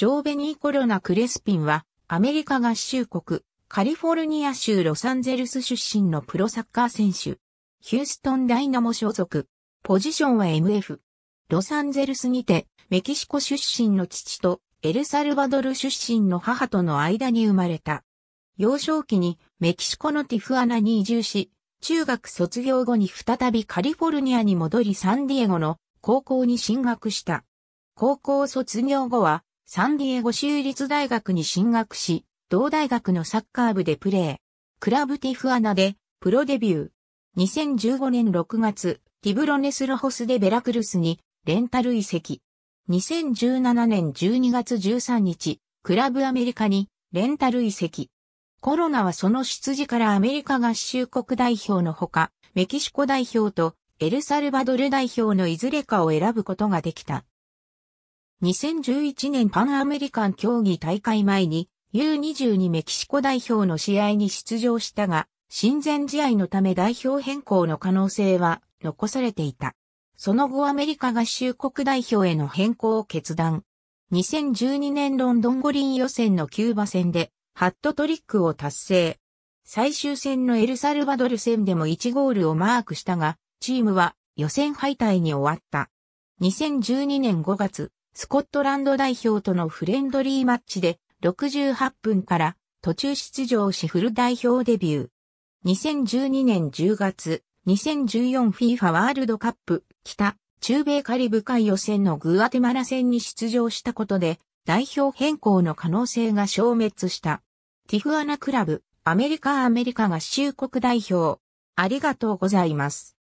ジョーベニー・コロナ・クレスピンは、アメリカ合衆国、カリフォルニア州ロサンゼルス出身のプロサッカー選手。ヒューストンダイナモ所属。ポジションは MF。ロサンゼルスにて、メキシコ出身の父と、エルサルバドル出身の母との間に生まれた。幼少期にメキシコのティフアナに移住し、中学卒業後に再びカリフォルニアに戻りサンディエゴの高校に進学した。高校卒業後はサンディエゴ州立大学に進学し、同大学のサッカー部でプレー。クラブティフアナでプロデビュー。2015年6月、ティブロネスロホスでベラクルスにレンタル移籍。2017年12月13日、クラブアメリカにレンタル移籍。コロナはその出自からアメリカ合衆国代表のほか、メキシコ代表とエルサルバドル代表のいずれかを選ぶことができた。2011年パンアメリカン競技大会前に U22 メキシコ代表の試合に出場したが、親善試合のため代表変更の可能性は残されていた。その後アメリカ合衆国代表への変更を決断。2012年ロンドン五輪予選のキューバ戦でハットトリックを達成。最終戦のエルサルバドル戦でも1ゴールをマークしたが、チームは予選敗退に終わった。2012年5月、スコットランド代表とのフレンドリーマッチで68分から途中出場しフル代表デビュー。2012年10月、2014FIFA ワールドカップ北中米カリブ海予選のグアテマラ戦に出場したことで代表変更の可能性が消滅した。ティフアナクラブ、アメリカアメリカ合衆国代表。ありがとうございます。